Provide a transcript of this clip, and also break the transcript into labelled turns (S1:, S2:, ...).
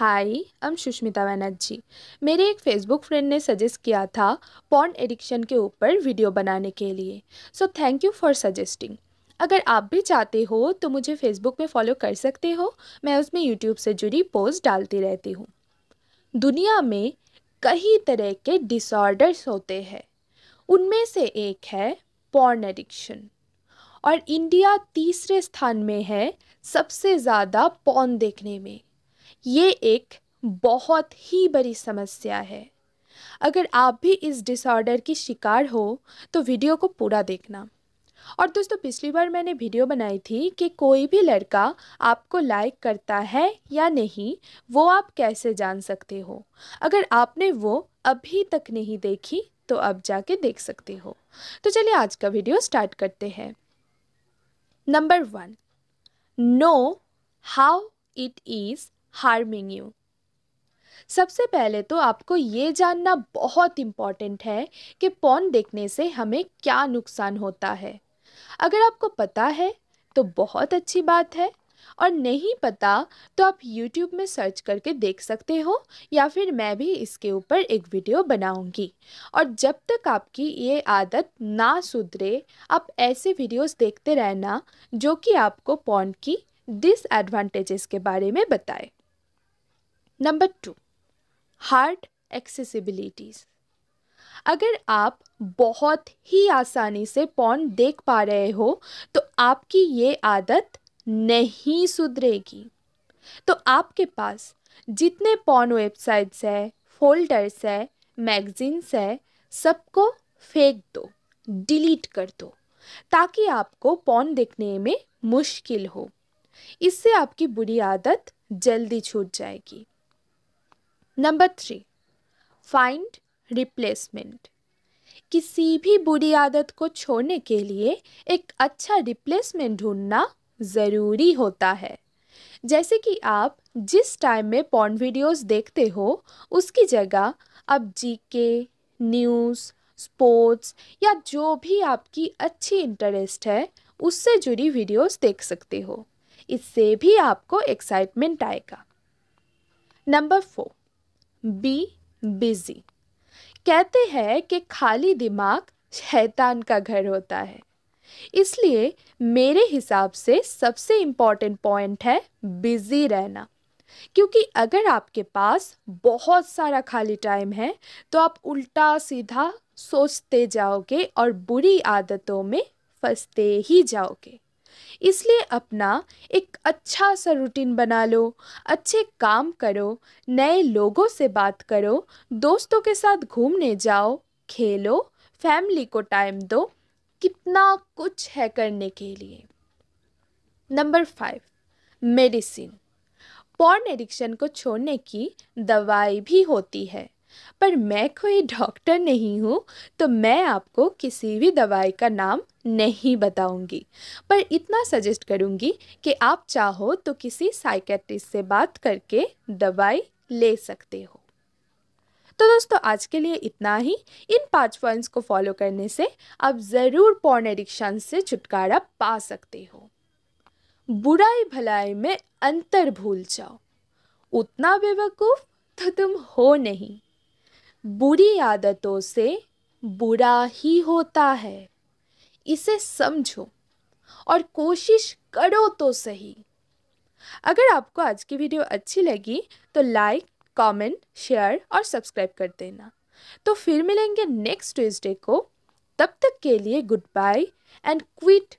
S1: हाय हम सुष्मिता बनर्जी मेरे एक फेसबुक फ्रेंड ने सजेस्ट किया था पॉन एडिक्शन के ऊपर वीडियो बनाने के लिए so thank you for suggesting अगर आप भी चाहते हो तो मुझे फेसबुक में फॉलो कर सकते हो मैं उसमें यूट्यूब से जुड़ी पोस्ट डालती रहती हूँ दुनिया में कई तरह के डिसऑर्डर्स होते हैं उनमें से एक है पॉन एडिक्शन और इंडिया तीसरे स्थान में है सबसे ज़्यादा पॉन देखने में ये एक बहुत ही बड़ी समस्या है अगर आप भी इस डिसऑर्डर की शिकार हो तो वीडियो को पूरा देखना और दोस्तों पिछली बार मैंने वीडियो बनाई थी कि कोई भी लड़का आपको लाइक करता है या नहीं वो आप कैसे जान सकते हो अगर आपने वो अभी तक नहीं देखी तो अब जाके देख सकते हो तो चलिए आज का वीडियो स्टार्ट करते हैं number one know how it is harming you सबसे पहले तो आपको ये जानना बहुत इम्पॉर्टेंट है कि पॉन देखने से हमें क्या नुकसान होता है अगर आपको पता है तो बहुत अच्छी बात है और नहीं पता तो आप YouTube में सर्च करके देख सकते हो या फिर मैं भी इसके ऊपर एक वीडियो बनाऊंगी और जब तक आपकी ये आदत ना सुधरे आप ऐसे वीडियोस देखते रहना जो कि आपको पौन की डिसएडवांटेजेस के बारे में बताए नंबर टू हार्ड एक्सेसिबिलिटीज़ अगर आप बहुत ही आसानी से पॉन देख पा रहे हो तो आपकी ये आदत नहीं सुधरेगी तो आपके पास जितने पॉन वेबसाइट्स है फोल्डर्स है मैगजीन्स है सबको फेंक दो डिलीट कर दो ताकि आपको पॉन देखने में मुश्किल हो इससे आपकी बुरी आदत जल्दी छूट जाएगी नंबर थ्री फाइंड रिप्लेसमेंट किसी भी बुरी आदत को छोड़ने के लिए एक अच्छा रिप्लेसमेंट ढूंढना ज़रूरी होता है जैसे कि आप जिस टाइम में पॉन वीडियोस देखते हो उसकी जगह अब जीके न्यूज़ स्पोर्ट्स या जो भी आपकी अच्छी इंटरेस्ट है उससे जुड़ी वीडियोस देख सकते हो इससे भी आपको एक्साइटमेंट आएगा नंबर फोर बी बिजी कहते हैं कि खाली दिमाग शैतान का घर होता है इसलिए मेरे हिसाब से सबसे इम्पॉर्टेंट पॉइंट है बिज़ी रहना क्योंकि अगर आपके पास बहुत सारा खाली टाइम है तो आप उल्टा सीधा सोचते जाओगे और बुरी आदतों में फंसते ही जाओगे इसलिए अपना एक अच्छा सा रूटीन बना लो अच्छे काम करो नए लोगों से बात करो दोस्तों के साथ घूमने जाओ खेलो फैमिली को टाइम दो कितना कुछ है करने के लिए number five medicine porn addiction को छोड़ने की दवाई भी होती है पर मैं कोई डॉक्टर नहीं हूँ तो मैं आपको किसी भी दवाई का नाम नहीं बताऊंगी पर इतना सजेस्ट करूंगी कि आप चाहो तो किसी साइकेट्रिस्ट से बात करके दवाई ले सकते हो तो दोस्तों आज के लिए इतना ही इन पांच पॉइंट्स को फॉलो करने से आप ज़रूर पॉर्न एडिक्शन से छुटकारा पा सकते हो बुराई भलाई में अंतर भूल जाओ उतना बेवकूफ़ तो तुम हो नहीं बुरी आदतों से बुरा ही होता है इसे समझो और कोशिश करो तो सही अगर आपको आज की वीडियो अच्छी लगी तो लाइक कमेंट, शेयर और सब्सक्राइब कर देना तो फिर मिलेंगे नेक्स्ट ट्यूजडे को तब तक के लिए गुड बाय एंड क्विट